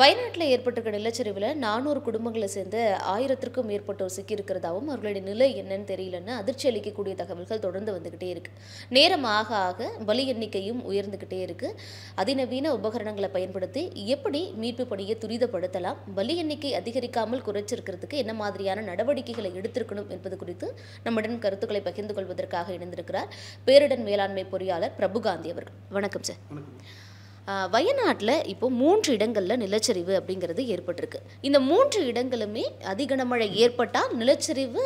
வயநாட்டில் ஏற்பட்டிருக்க நிலச்சரிவில் நானூறு குடும்பங்களை சேர்ந்த ஆயிரத்திற்கும் மேற்பட்டோர் சிக்கியிருக்கிறதாகவும் அவர்களுடைய நிலை என்னன்னு தெரியலன்னு அதிர்ச்சி அளிக்கக்கூடிய தகவல்கள் தொடர்ந்து வந்துக்கிட்டே இருக்கு நேரம் ஆக ஆக வலி எண்ணிக்கையும் உயர்ந்துக்கிட்டே இருக்கு அதிநவீன உபகரணங்களை பயன்படுத்தி எப்படி மீட்பு பணியை துரிதப்படுத்தலாம் வலி எண்ணிக்கை அதிகரிக்காமல் குறைச்சிருக்கிறதுக்கு என்ன மாதிரியான நடவடிக்கைகளை எடுத்திருக்கணும் என்பது குறித்து நம்முடன் கருத்துக்களை பகிர்ந்து கொள்வதற்காக இணைந்திருக்கிறார் பேரிடர் மேலாண்மை பொறியாளர் பிரபுகாந்தி அவர்கள் வணக்கம் சார் வயநாட்டில் இப்போ மூன்று இடங்களில் நிலச்சரிவு அப்படிங்கிறது ஏற்பட்டிருக்கு இந்த மூன்று இடங்களுமே அதிகனமழை ஏற்பட்டால் நிலச்சரிவு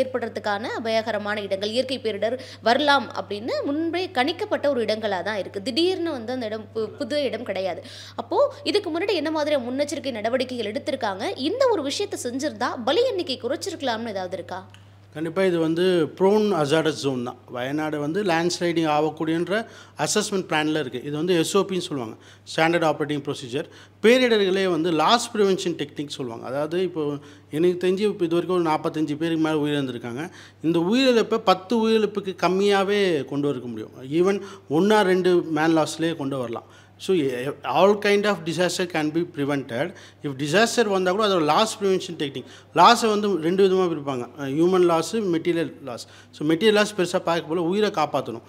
ஏற்படுறதுக்கான அபயகரமான இடங்கள் இயற்கை பேரிடர் வரலாம் அப்படின்னு முன்பே கணிக்கப்பட்ட ஒரு இடங்களாக தான் இருக்குது திடீர்னு வந்து அந்த இடம் புது இடம் கிடையாது அப்போது இதுக்கு முன்னாடி என்ன மாதிரி முன்னெச்சரிக்கை நடவடிக்கைகள் எடுத்திருக்காங்க இந்த ஒரு விஷயத்தை செஞ்சுருந்தா பலி எண்ணிக்கை குறைச்சிருக்கலாம்னு ஏதாவது இருக்கா கண்டிப்பாக இது வந்து ப்ரோன் அசாடஸ் ஜோன் தான் வயநாடு வந்து லேண்ட்ஸ்லைடிங் ஆகக்கூடியன்ற அசஸ்மெண்ட் பிளானில் இருக்குது இது வந்து எஸ்ஓபின்னு சொல்லுவாங்க ஸ்டாண்டர்ட் ஆப்ரேட்டிங் ப்ரொசீஜர் பேரிடர்களே வந்து லாஸ் ப்ரிவென்ஷன் டெக்னிக் சொல்லுவாங்க அதாவது இப்போ எனக்கு தெரிஞ்சு இப்போ இது வரைக்கும் ஒரு நாற்பத்தஞ்சு பேருக்கு மேலே உயிரிழந்திருக்காங்க இந்த உயிரிழப்பை பத்து உயிரிழப்புக்கு கம்மியாகவே கொண்டு வரக்க முடியும் ஈவன் ஒன்றா ரெண்டு மேன் லாஸ்லேயே கொண்டு வரலாம் so all kind of disaster can be prevented if disaster வந்தால் கூட அதோட லாஸ் ப்ரிவென்ஷன் டெக்னிக் லாஸை வந்து ரெண்டு விதமாக பிரிப்பாங்க human loss material loss so material loss பெருசாக பார்க்க போல் உயிரை காப்பாற்றணும்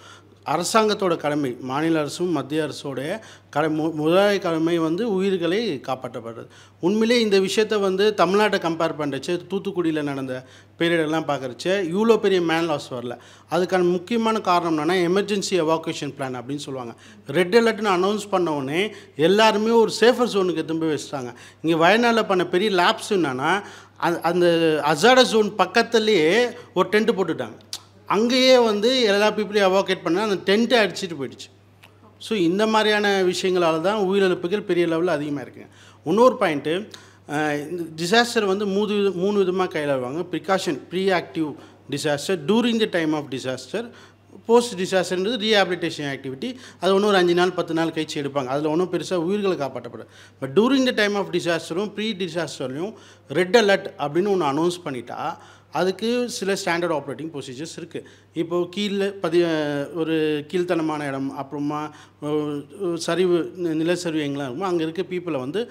அரசாங்கத்தோட கடமை மாநில அரசும் மத்திய அரசோடைய கடை மு முதலாளி கடமை வந்து உயிர்களை காப்பாற்றப்படுறது உண்மையிலே இந்த விஷயத்தை வந்து தமிழ்நாட்டை கம்பேர் பண்ணுறச்சு தூத்துக்குடியில் நடந்த பேரிடெல்லாம் பார்க்குறச்சு இவ்வளோ பெரிய மேன் லாஸ் வரல அதுக்கான முக்கியமான காரணம் என்னென்னா எமர்ஜென்சி எவாக்குவேஷன் பிளான் அப்படின்னு சொல்லுவாங்க ரெட் அலர்ட்னு அனௌன்ஸ் பண்ணவுடனே எல்லாருமே ஒரு சேஃபர் ஜோனுக்கு திரும்ப வச்சுட்டாங்க இங்கே வயநாடில் பண்ண பெரிய லேப்ஸ் என்னென்னா அந்த அசாட ஜோன் பக்கத்துலேயே ஒரு டென்ட் போட்டுட்டாங்க அங்கேயே வந்து எல்லா பீப்புளையும் அவோகேட் பண்ண அந்த டென்ட்டை அடிச்சுட்டு போயிடுச்சு ஸோ இந்த மாதிரியான விஷயங்களால் தான் உயிரிழப்புகள் பெரிய லெவலில் அதிகமாக இருக்குங்க இன்னொரு பாயிண்ட்டு இந்த டிசாஸ்டர் வந்து மூணு வித மூணு விதமாக கையில் வருவாங்க precaution pre active disaster during the time of disaster post டிசாஸ்டர்ன்றது ரீஹாபிலிட்டேஷன் ஆக்டிவிட்டி அது ஒன்று ஒரு அஞ்சு நாள் பத்து நாள் கழிச்சு எடுப்பாங்க அதில் ஒன்றும் பெருசாக உயிர்களை காப்பாற்றப்படும் but during the time of டிசாஸ்டரும் ப்ரீ டிசாஸ்டர்லையும் ரெட் அலர்ட் அப்படின்னு ஒன்று அனௌன்ஸ் பண்ணிட்டா அதுக்கு சில ஸ்டாண்டர்ட் ஆப்ரேட்டிங் ப்ரொசீஜர்ஸ் இருக்குது இப்போது கீழே பதி ஒரு கீழ்த்தனமான இடம் அப்புறமா சரிவு நிலச்சரிவு எங்கெல்லாம் இருக்குமோ அங்கே இருக்க பீப்புளை வந்து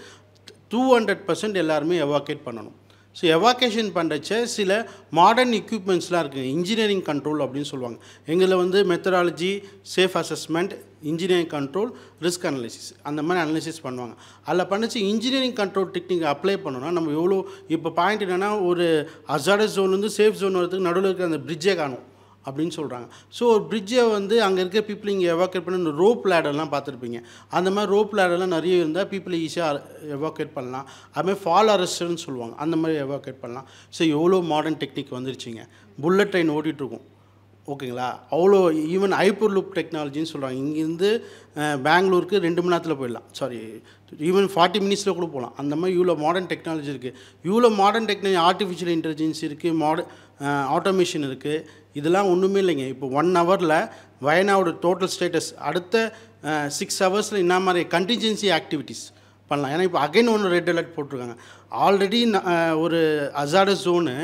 டூ ஹண்ட்ரட் பர்சன்ட் எல்லாருமே எவாக்கேட் பண்ணணும் ஸோ எவாக்கேஷன் பண்ணுறச்ச சில மாடர்ன் எக்யூப்மெண்ட்ஸ்லாம் இருக்குது இன்ஜினியரிங் கண்ட்ரோல் அப்படின்னு சொல்லுவாங்க எங்களை வந்து methodology safe assessment engineering control risk analysis அந்த மாதிரி அனாலிசிஸ் பண்ணுவாங்க அதில் பண்ணிச்சு இன்ஜினியரிங் கண்ட்ரோல் டெக்னிக் அப்ளை பண்ணோன்னா நம்ம எவ்வளோ இப்போ பாயிண்ட் என்னென்னா ஒரு அசாடஸ் ஜோன்லேருந்து சேஃப் ஜோன் வரதுக்கு நடுவில் இருக்கிற அந்த பிரிட்ஜே காணும் அப்படின்னு சொல்கிறாங்க ஸோ ஒரு பிரிட்ஜை வந்து அங்கே இருக்க பீப்புள் இங்கே எவாக்கேட் பண்ண ரோப் லேடர்லாம் பார்த்துருப்பீங்க அந்த மாதிரி ரோப் லேடர்லாம் நிறைய இருந்தால் பீப்புளை ஈஸியாக எவாக்கேட் பண்ணலாம் அதுமாதிரி ஃபால் அரெஸ்டர்னு சொல்லுவாங்க அந்த மாதிரி எவாக்கேட் பண்ணலாம் ஸோ எவ்வளோ மாடர்ன் டெக்னிக் வந்துருச்சுங்க புல்லட் ட்ரெயின் ஓடிட்டுருக்கும் ஓகேங்களா அவ்வளோ ஈவன் ஹைப்பர் லூப் டெக்னாலஜின்னு சொல்கிறாங்க இங்கேருந்து பெங்களூருக்கு ரெண்டு மணி நேரத்தில் போயிடலாம் சாரி ஈவன் ஃபார்ட்டி மினிட்ஸில் கூட போகலாம் அந்த மாதிரி இவ்வளோ மாடர்ன் டெக்னாலஜி இருக்குது இவ்வளோ மாடர்ன் டெக்னாலஜி ஆர்டிஃபிஷியல் இன்டெலிஜென்ஸ் இருக்குது மாடர்ன் ஆட்டோமேஷன் இருக்குது இதெல்லாம் ஒன்றுமே இல்லைங்க இப்போ ஒன் ஹவரில் வயனாவோட டோட்டல் ஸ்டேட்டஸ் அடுத்த சிக்ஸ் ஹவர்ஸில் என்ன மாதிரி கண்டிஜென்சி ஆக்டிவிட்டீஸ் பண்ணலாம் ஏன்னா இப்போ அகைன் ஒன்று ரெட் அலர்ட் போட்டிருக்காங்க ஆல்ரெடி ஒரு அசாட ஜோனு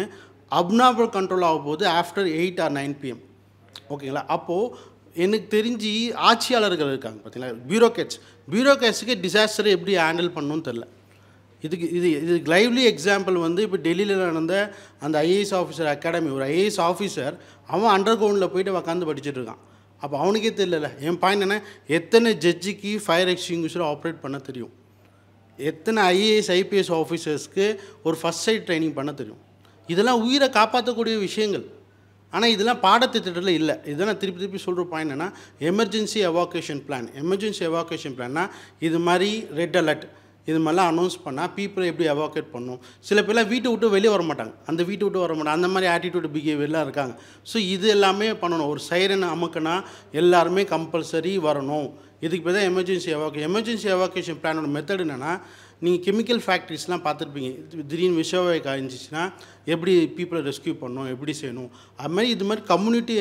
அப்னாபல் கண்ட்ரோல் ஆகும் போது after eight or nine PM ஓகேங்களா அப்போது எனக்கு தெரிஞ்சு ஆட்சியாளர்கள் இருக்காங்க பார்த்தீங்களா பியூரோக்ராட்ஸ் பியூரோக்ராட்ஸுக்கு டிசாஸ்டர் எப்படி ஹேண்டில் பண்ணணும்னு தெரில இதுக்கு இது இது லைவ்லி எக்ஸாம்பிள் வந்து இப்போ டெல்லியில் நடந்த அந்த ஐஏஎஸ் ஆஃபீஸர் அகாடமி ஒரு ஐஏஎஸ் ஆஃபீஸர் அவன் அண்டர் கிரவுண்டில் போயிட்டு உக்காந்து படிச்சுட்டு இருக்கான் அப்போ அவனுக்கே தெரியல என் பாயிண்ட் என்ன எத்தனை ஜட்ஜுக்கு ஃபயர் எக்ஸ்டிங்யூஷர் ஆப்ரேட் பண்ண தெரியும் எத்தனை ஐஏஎஸ் ஐபிஎஸ் ஆஃபீஸர்ஸ்க்கு ஒரு ஃபஸ்ட் சைட் ட்ரைனிங் பண்ண தெரியும் இதெல்லாம் உயிரை காப்பாற்றக்கூடிய விஷயங்கள் ஆனால் இதெல்லாம் பாடத்திட்டத்தில் இல்லை இதை நான் திருப்பி திருப்பி சொல்கிற பாயிண்ட் என்னென்னா emergency evacuation plan emergency evacuation பிளான்னா இது மாதிரி ரெட் அலர்ட் இது மாதிரிலாம் அனௌன்ஸ் பண்ணால் பீப்புளை எப்படி அவாக்கேட் பண்ணும் சில பேர்லாம் வீட்டை விட்டு வெளியே வர மாட்டாங்க அந்த வீட்டை விட்டு வர மாட்டாங்க அந்த மாதிரி ஆட்டிடியூட் பிஹேவியர்லாம் இருக்காங்க ஸோ இது எல்லாமே பண்ணணும் ஒரு சைரன் அமுக்குனா எல்லாருமே கம்பல்சரி வரணும் இதுக்கு பேர் தான் எமர்ஜென்சி எவாக்கு எமர்ஜென்சி எவாக்குவேஷன் பிளானோட மெத்தட் என்னென்னா நீங்கள் கெமிக்கல் ஃபேக்ட்ரிஸ்லாம் பார்த்துருப்பீங்க திடீர்னு விஷவை காய்ஞ்சிச்சுன்னா எப்படி பீப்புளை ரெஸ்கியூ பண்ணணும் எப்படி செய்யணும் அது மாதிரி இது மாதிரி கம்யூனிட்டி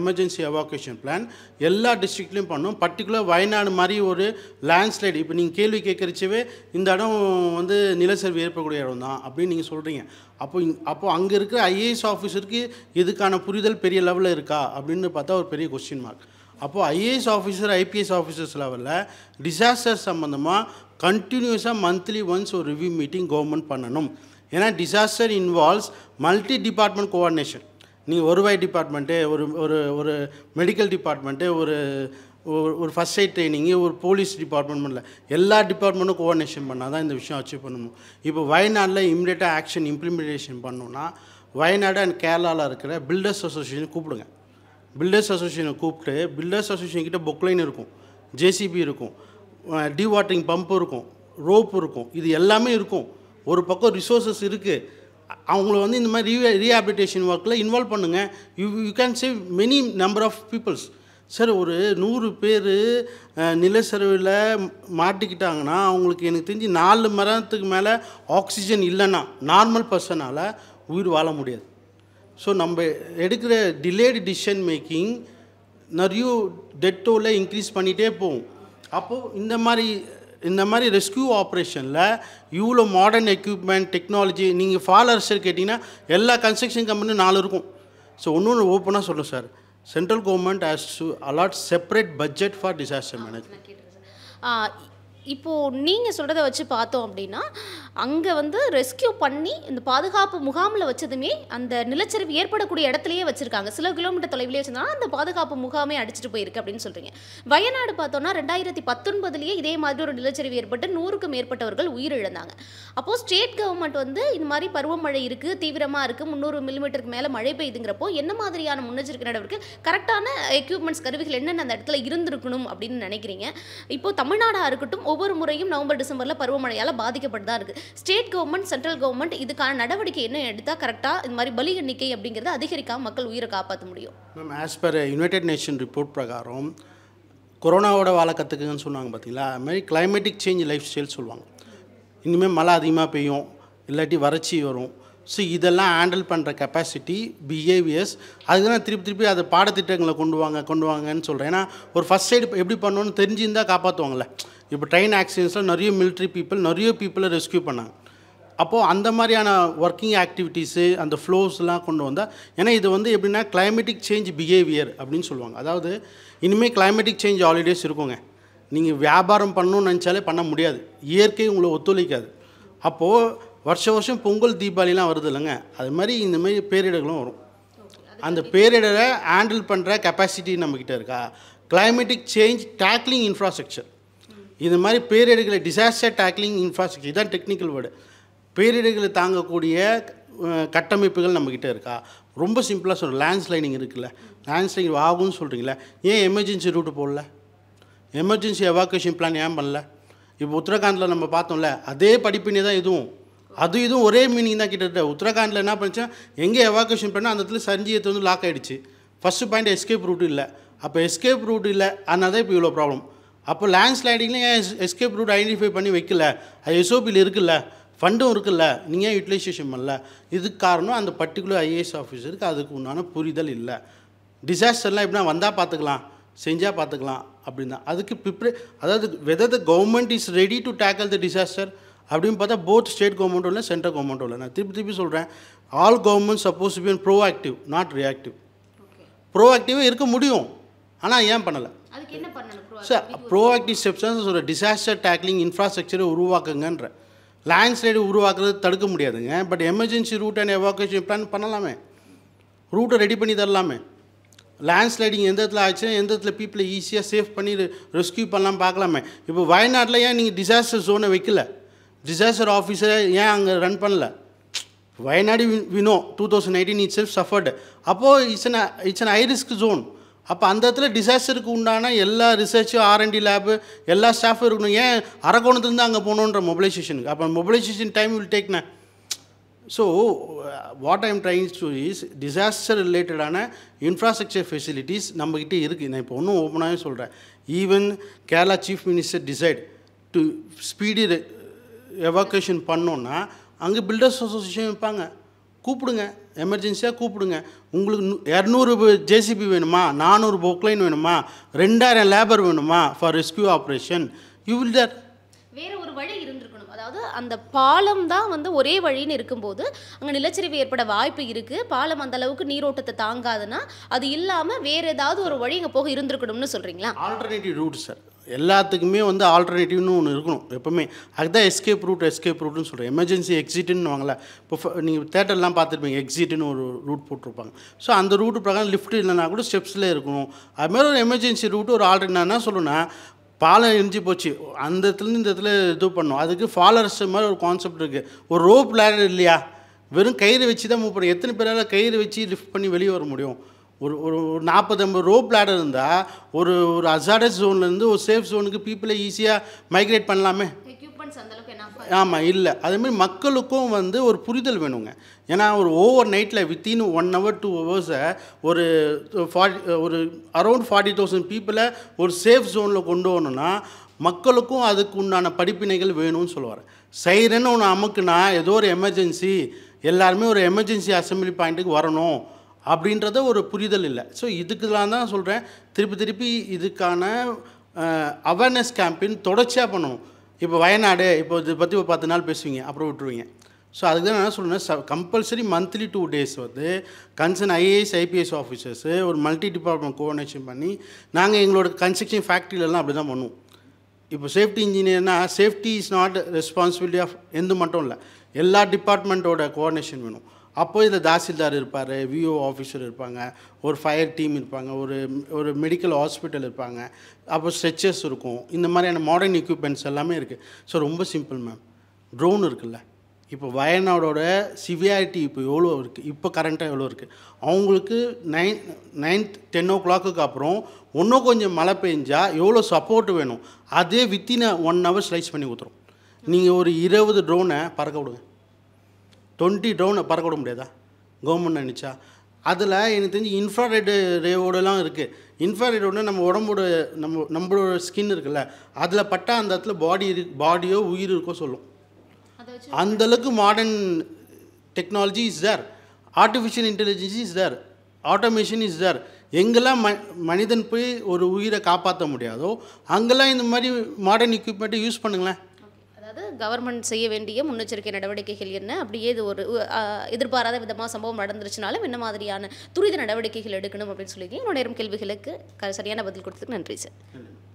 எமர்ஜென்சி எவாக்குவேஷன் பிளான் எல்லா டிஸ்ட்ரிக்ட்லேயும் பண்ணணும் பர்டிகுலர் வயநாடு மாதிரி ஒரு லேண்ட்ஸ்லைடு இப்போ நீங்கள் கேள்வி கேட்குறச்சவே இந்த இடம் வந்து நிலச்சரிவு ஏற்படக்கூடிய இடம் தான் அப்படின்னு நீங்கள் சொல்கிறீங்க அப்போ அப்போ அங்கே இருக்கிற ஐஏஎஸ் ஆஃபீஸருக்கு இதுக்கான புரிதல் பெரிய லெவலில் இருக்கா அப்படின்னு பார்த்தா ஒரு பெரிய கொஸ்டின் மார்க் அப்போது ஐஏஎஸ் ஆஃபீஸர் ஐபிஎஸ் ஆஃபீஸர்ஸ் லெவலில் டிசாஸ்டர் சம்மந்தமாக கண்டினியூஸாக மந்த்லி ஒன்ஸ் ஒரு ரிவ்யூ மீட்டிங் கவர்மெண்ட் பண்ணணும் ஏன்னா disaster involves multi department coordination நீங்கள் ஒரு வாய் டிபார்ட்மெண்ட்டு ஒரு ஒரு ஒரு மெடிக்கல் டிபார்ட்மெண்ட்டு ஒரு ஒரு ஃபஸ்ட் எய்ட் ட்ரைனிங்கு ஒரு போலீஸ் டிபார்ட்மெண்ட் பண்ணல எல்லா டிபார்ட்மெண்ட்டும் கோஆர்டினேஷன் பண்ணால் தான் இந்த விஷயம் அச்சீவ் பண்ணணும் இப்போ வயநாட்டில் இம்மிடியட்டாக ஆக்ஷன் இம்ப்ளிமெண்டேஷன் பண்ணோன்னா வயநாடு அண்ட் கேரளாவில் இருக்கிற பில்டர்ஸ் அசோசியேஷன் கூப்பிடுங்க பில்டர்ஸ் அசோசியேஷனை கூப்பிட்டு பில்டர்ஸ் அசோசியேஷன் கிட்ட பொக்லைன் இருக்கும் ஜேசிபி இருக்கும் டிவாட்டரிங் பம்ப் இருக்கும் ரோப் இருக்கும் இது எல்லாமே இருக்கும் ஒரு பக்கம் ரிசோர்ஸஸ் இருக்குது அவங்கள வந்து இந்த மாதிரி ரீ ரீஹாபிலிட்டேஷன் ஒர்க்கில் இன்வால்வ் பண்ணுங்கள் you you can save many number of peoples sir ஒரு நூறு பேர் நிலச்சரிவில் மாட்டிக்கிட்டாங்கன்னா அவங்களுக்கு எனக்கு தெரிஞ்சு நாலு மரத்துக்கு மேலே ஆக்சிஜன் இல்லைன்னா நார்மல் பர்சனால் உயிர் வாழ முடியாது ஸோ நம்ம எடுக்கிற டிலேடு டிசிஷன் மேக்கிங் நிறைய டெட்டோவில் இன்க்ரீஸ் பண்ணிகிட்டே போகும் அப்போது இந்த மாதிரி இந்த மாதிரி ரெஸ்கியூ ஆப்ரேஷனில் இவ்வளோ மாடர்ன் எக்யூப்மெண்ட் டெக்னாலஜி நீங்கள் ஃபாலர்ஸர் கேட்டிங்கன்னா எல்லா கன்ஸ்ட்ரக்ஷன் கம்பெனியும் நாலு இருக்கும் ஸோ ஒன்று ஒன்று ஓப்பனாக சொல்லும் sir central government has to allot separate budget for disaster management இப்போது நீங்கள் சொல்கிறத வச்சு பார்த்தோம் அப்படின்னா அங்கே வந்து ரெஸ்கியூ பண்ணி இந்த பாதுகாப்பு முகாமில் வச்சதுமே அந்த நிலச்சரிவு ஏற்படக்கூடிய இடத்துலையே வச்சுருக்காங்க சில கிலோமீட்டர் தொலைவிலே வச்சுருந்தாலும் அந்த பாதுகாப்பு முகாமே அடிச்சுட்டு போயிருக்கு அப்படின்னு சொல்கிறீங்க வயநாடு பார்த்தோன்னா ரெண்டாயிரத்தி பத்தொன்பதுலேயே இதே மாதிரி ஒரு நிலச்சரிவு ஏற்பட்டு நூறுக்கும் மேற்பட்டவர்கள் உயிரிழந்தாங்க அப்போது ஸ்டேட் கவர்மெண்ட் வந்து இந்த மாதிரி பருவமழை இருக்குது தீவிரமாக இருக்குது முந்நூறு மில்லிமீட்டருக்கு மேலே மழை பெய்யுதுங்கிறப்போ என்ன மாதிரியான முன்னெச்சரிக்கை நடவடிக்கை கரெக்டான எக்யூப்மெண்ட்ஸ் கருவிகள் என்னென்ன அந்த இடத்துல இருந்திருக்கணும் அப்படின்னு நினைக்கிறீங்க இப்போ தமிழ்நாடாக இருக்கட்டும் ஒவ்வொரு முறையும் நவம்பர் டிசம்பரில் பருவமழையால் பாதிக்கப்பட்டு தான் இருக்குது ஸ்டேட் கவர்மெண்ட் சென்ட்ரல் கவர்மெண்ட் இதுக்கான நடவடிக்கை என்ன எடுத்தால் கரெக்டாக இந்த மாதிரி பலி எண்ணிக்கை அப்படிங்கிறத அதிகரிக்காமல் மக்கள் உயிரை காப்பாற்ற முடியும் ma'am as per united nation report பிரகாரம் கொரோனாவோட வாழ கற்றுக்குங்கன்னு சொன்னாங்க பார்த்தீங்களா மாதிரி கிளைமேட்டிக் சேஞ்ச் லைஃப் ஸ்டைல் சொல்லுவாங்க இனிமேல் மழை அதிகமாக பெய்யும் இல்லாட்டி வறட்சி வரும் ஸோ இதெல்லாம் ஹேண்டில் பண்ணுற கெப்பாசிட்டி பிஹேவியர்ஸ் அதுதான் திருப்பி திருப்பி அதை பாடத்திட்டங்களை கொண்டு வாங்க கொண்டு வாங்கன்னு சொல்கிறேன் ஏன்னா ஒரு ஃபஸ்ட் எய்டு எப்படி பண்ணணும்னு தெரிஞ்சிருந்தால் காப்பாற்றுவாங்களே இப்போ ட்ரெயின் ஆக்சிடென்ட்ஸில் நிறைய மிலிட்ரி பீப்புள் நிறைய பீப்புளை ரெஸ்கியூ பண்ணாங்க அப்போது அந்த மாதிரியான ஒர்க்கிங் ஆக்டிவிட்டீஸு அந்த ஃப்ளோஸ்லாம் கொண்டு வந்தால் ஏன்னா இது வந்து எப்படின்னா கிளைமேட்டிக் சேஞ்ச் பிஹேவியர் அப்படின்னு சொல்லுவாங்க அதாவது இனிமேல் கிளைமேட்டிக் சேஞ்ச் ஹாலிடேஸ் இருக்குங்க நீங்கள் வியாபாரம் பண்ணணும்னு நினச்சாலே பண்ண முடியாது இயற்கை உங்களை ஒத்துழைக்காது அப்போது வருஷ வருஷம் பொங்கல் தீபாவளிலாம் வருது இல்லைங்க அது மாதிரி இந்த மாதிரி பேரிடர்களும் வரும் அந்த பேரிடரை ஹேண்டில் பண்ணுற கெப்பாசிட்டி நம்மக்கிட்ட இருக்கா கிளைமேட்டிக் சேஞ்ச் டேக்லிங் இன்ஃப்ராஸ்ட்ரக்சர் இது மாதிரி பேரிடர்களை டிசாஸ்டர் டேக்லிங் இன்ஃப்ராஸ்ட்ரக்சர் இதுதான் டெக்னிக்கல் வேர்டு பேரிடர்களை தாங்கக்கூடிய கட்டமைப்புகள் நம்மக்கிட்ட இருக்கா ரொம்ப சிம்பிளாக சொல்கிறோம் லேண்ட்ஸ்லைனிங் இருக்குல்ல லேண்ட்ஸ்லைனிங் ஆகும்னு சொல்கிறீங்களே ஏன் எமர்ஜென்சி ரூட்டு போடல எமர்ஜென்சி எவாக்குவேஷன் பிளான் ஏன் பண்ணல இப்போ உத்தரகாண்டில் நம்ம பார்த்தோம்ல அதே படிப்பினே தான் இதுவும் அது இதுவும் ஒரே மீனிங் தான் கிட்டத்தட்ட உத்தரகாண்டில் என்ன பண்ணிச்சேன் எங்கே எவாக்குவேஷன் பண்ணால் அந்த இடத்துல சஞ்சீவத்தை வந்து லாக் ஆகிடுச்சு ஃபஸ்ட்டு பாயிண்ட் எஸ்கேப் ரூட் இல்லை அப்போ எஸ்கேப் ரூட் இல்லை அதனால தான் இப்போ இவ்வளோ ப்ராப்ளம் அப்போ லேண்ட் ஸ்லைடிங்லேயும் ஏன் எஸ்கேப் ரூட் ஐடென்டிஃபை பண்ணி வைக்கல அது எஸ்ஓபியில் இருக்குல்ல ஃபண்டும் இருக்குல்ல நீங்கள் ஏன் யூட்டிலைசேஷன் பண்ணல இதுக்கு காரணம் அந்த பர்டிகுலர் ஐஏஎஸ் ஆஃபீஸருக்கு அதுக்கு உண்டான புரிதல் இல்லை டிசாஸ்டர்லாம் எப்படின்னா வந்தால் பார்த்துக்கலாம் செஞ்சால் பார்த்துக்கலாம் தான் அதுக்கு ப்ரிப்ரே அதாவது whether the government is ready to tackle the disaster அப்படின்னு பார்த்தா போத் ஸ்டேட் கவர்மெண்ட் இல்லை சென்ட்ரல் கவர்மெண்ட் இல்லை நான் திருப்பி திருப்பி சொல்கிறேன் all government suppose be proactive not reactive ப்ரோ ஆக்டிவாக இருக்க முடியும் ஆனால் ஏன் பண்ணலை சார் ப்ரோ ஆக்டிவ் ஸ்டெப்ஸ் ஒரு டிசாஸ்டர் டேக்லிங் இன்ஃப்ராஸ்ட்ரக்சரை உருவாக்குங்கன்ற லேண்ட்ஸ்லைடு உருவாக்குறது தடுக்க முடியாதுங்க but emergency route and evacuation plan பண்ணலாமே ரூட்டை ரெடி பண்ணி தரலாமே லேண்ட்ஸ்லைடிங் எந்த இடத்துல ஆச்சுன்னா எந்த இடத்துல பீப்புளை ஈஸியாக சேஃப் பண்ணி ரெஸ்கியூ பண்ணலாம் பார்க்கலாமே இப்போ வயநாட்டில் ஏன் நீங்கள் டிசாஸ்டர் ஜோனை வைக்கல டிசாஸ்டர் ஆஃபீஸரை ஏன் அங்கே ரன் பண்ணல Wayanad we know two thousand nineteen itself suffered அப்போது it's an it's an high risk zone அப்போ அந்த இடத்துல டிசாஸ்டருக்கு உண்டான எல்லா ரிசர்ச்சும் ஆர்என்டி லேபு எல்லா ஸ்டாஃபும் இருக்கணும் ஏன் அரக்கோணத்துலேருந்து அங்கே போகணுன்ற மொபிலைசேஷனுக்கு அப்போ mobilisation time will taken so what I'm trying to is disaster ரிலேட்டடான இன்ஃப்ராஸ்ட்ரக்சர் ஃபெசிலிட்டிஸ் நம்மக்கிட்டே இருக்குது நான் இப்போ ஒன்றும் ஓப்பனாகவே சொல்கிறேன் even Kerala chief minister decide to speedy evacuation பண்ணோன்னா அங்கே பில்டர்ஸ் அசோசியேஷன் வைப்பாங்க கூப்பிடுங்க எமர்ஜென்சியாக கூப்பிடுங்க உங்களுக்கு இரநூறு ஜேசிபி வேணுமா நானூறு பொக்லைன் வேணுமா ரெண்டாயிரம் லேபர் வேணுமா for rescue operation you will there வேறு ஒரு வழி இருந்திருக்கணும் அதாவது அந்த பாலம் தான் வந்து ஒரே வழின்னு இருக்கும்போது அங்கே நிலச்சரிவு ஏற்பட வாய்ப்பு இருக்குது பாலம் அந்த அளவுக்கு நீரோட்டத்தை தாங்காதுன்னா அது இல்லாமல் வேறு ஏதாவது ஒரு வழி இங்கே போக இருந்திருக்கணும்னு சொல்கிறீங்களா ஆல்டர்னேட்டிவ் ரூட் சார் எல்லாத்துக்குமே வந்து ஆல்டர்னேட்டிவ்னு ஒன்று இருக்கணும் எப்போவுமே அதுதான் எஸ்கேப் ரூட் எஸ்கேப் ரூட்னு சொல்கிறேன் எமர்ஜென்சி எக்ஸிட்டுன்னு வாங்கல இப்போ நீங்கள் தேட்டர்லாம் பார்த்துருப்பீங்க எக்ஸிட்டுன்னு ஒரு ரூட் போட்டிருப்பாங்க ஸோ அந்த ரூட்டு பிரகாரம் லிஃப்ட் இல்லைனா கூட ஸ்டெப்ஸில் இருக்கணும் அதுமாதிரி ஒரு எமர்ஜென்சி ரூட்டு ஒரு ஆல்டர் நான் என்ன சொல்லணும்னா பாலம் எரிஞ்சு போச்சு அந்த இடத்துலேருந்து இந்த இடத்துல இது பண்ணணும் அதுக்கு ஃபாலர்ஸ் மாதிரி ஒரு கான்செப்ட் இருக்குது ஒரு ரோப் லேடர் இல்லையா வெறும் கயிறு வச்சு தான் மூவ் பண்ணும் எத்தனை பேரால் கயிறு வச்சு லிஃப்ட் பண்ணி வெளியே வர முடியும் ஒரு ஒரு ஒரு நாற்பது ஐம்பது ரோ லேடர் இருந்தால் ஒரு ஒரு அசாடஸ் ஜோன்லேருந்து ஒரு சேஃப் ஜோனுக்கு பீப்புளை ஈஸியாக மைக்ரேட் பண்ணலாமே ஆமாம் இல்லை அதேமாதிரி மக்களுக்கும் வந்து ஒரு புரிதல் வேணுங்க ஏன்னா ஒரு ஓவர் நைட்டில் வித்தின் ஒன் ஹவர் டூ ஹவர்ஸை ஒரு ஃபார்ட்டி ஒரு அரௌண்ட் ஃபார்ட்டி தௌசண்ட் பீப்புளை ஒரு சேஃப் ஜோனில் கொண்டு வரணும்னா மக்களுக்கும் அதுக்கு உண்டான படிப்பினைகள் வேணும்னு சொல்லுவார் சைரன்னு ஒன்று அமுக்குனா ஏதோ ஒரு எமர்ஜென்சி எல்லாருமே ஒரு எமர்ஜென்சி அசம்பிளி பாயிண்ட்டுக்கு வரணும் அப்படின்றத ஒரு புரிதல் இல்லை ஸோ இதுக்கு தான் சொல்கிறேன் திருப்பி திருப்பி இதுக்கான அவேர்னஸ் கேம்பின் தொடர்ச்சியாக பண்ணணும் இப்போ வயநாடு இப்போ இதை பற்றி ஒரு பத்து நாள் பேசுவீங்க அப்புறம் விட்டுருவீங்க ஸோ அதுக்கு தான் என்ன சொல்லணும் கம்பல்சரி மந்த்லி டூ டேஸ் வந்து கன்சர்ன் ஐஏஎஸ் ஐபிஎஸ் ஆஃபீஸர்ஸு ஒரு மல்டி டிபார்ட்மெண்ட் கோஆர்டினேஷன் பண்ணி நாங்கள் எங்களோட கன்ஸ்ட்ரக்ஷன் ஃபேக்ட்ரியிலலாம் அப்படி தான் பண்ணுவோம் இப்போ சேஃப்டி இன்ஜினியர்னால் safety is not responsibility of எந்த மட்டும் இல்லை எல்லா டிபார்ட்மெண்ட்டோட கோஆர்டினேஷன் வேணும் அப்போ இதில் தாசில்தார் இருப்பார் விஓ ஆஃபீஸர் இருப்பாங்க ஒரு ஃபயர் டீம் இருப்பாங்க ஒரு ஒரு மெடிக்கல் ஹாஸ்பிட்டல் இருப்பாங்க அப்போ ஸ்ட்ரெச்சர்ஸ் இருக்கும் இந்த மாதிரியான மாடர்ன் எக்யூப்மெண்ட்ஸ் எல்லாமே இருக்குது ஸோ ரொம்ப சிம்பிள் மேம் ட்ரோன் இருக்குல்ல இப்போ வயநாடோட சிவியாரிட்டி இப்போ எவ்வளோ இருக்குது இப்போ கரண்ட்டாக எவ்வளோ இருக்குது அவங்களுக்கு நைன் நைன்த் டென் ஓ கிளாக்குக்கு அப்புறம் ஒன்றும் கொஞ்சம் மழை பெஞ்சால் எவ்வளோ சப்போர்ட் வேணும் அதே வித்தின் ஒன் ஹவர் ஸ்லைஸ் பண்ணி ஊற்றுறோம் நீங்கள் ஒரு இருபது ட்ரோனை பறக்க விடுங்க டுவெண்ட்டி டவுன் பறக்க விட முடியாதா கவர்மெண்ட் நினச்சா அதில் எனக்கு தெரிஞ்சு இன்ஃப்ராரெட் ரேவோடலாம் இருக்குது இன்ஃப்ராரெட் ஒன்று நம்ம உடம்போட நம்ம நம்மளோட ஸ்கின் இருக்குல்ல அதில் பட்டால் அந்த இடத்துல பாடி இரு பாடியோ உயிர் இருக்கோ சொல்லும் அந்தளவுக்கு modern technology is there artificial intelligence is there automation is there எங்கெல்லாம் ம மனிதன் போய் ஒரு உயிரை காப்பாற்ற முடியாதோ அங்கெல்லாம் இந்த மாதிரி மாடர்ன் எக்யூப்மெண்ட்டை யூஸ் பண்ணுங்களேன் அதாவது கவர்மெண்ட் செய்ய வேண்டிய முன்னெச்சரிக்கை நடவடிக்கைகள் என்ன அப்படியே இது ஒரு எதிர்பாராத விதமாக சம்பவம் நடந்துருச்சுனாலும் என்ன மாதிரியான துரித நடவடிக்கைகள் எடுக்கணும் அப்படின்னு சொல்லியிருக்கீங்க உங்களுடைய கேள்விகளுக்கு சரியான பதில் கொடுத்ததுக்கு நன்றி சார்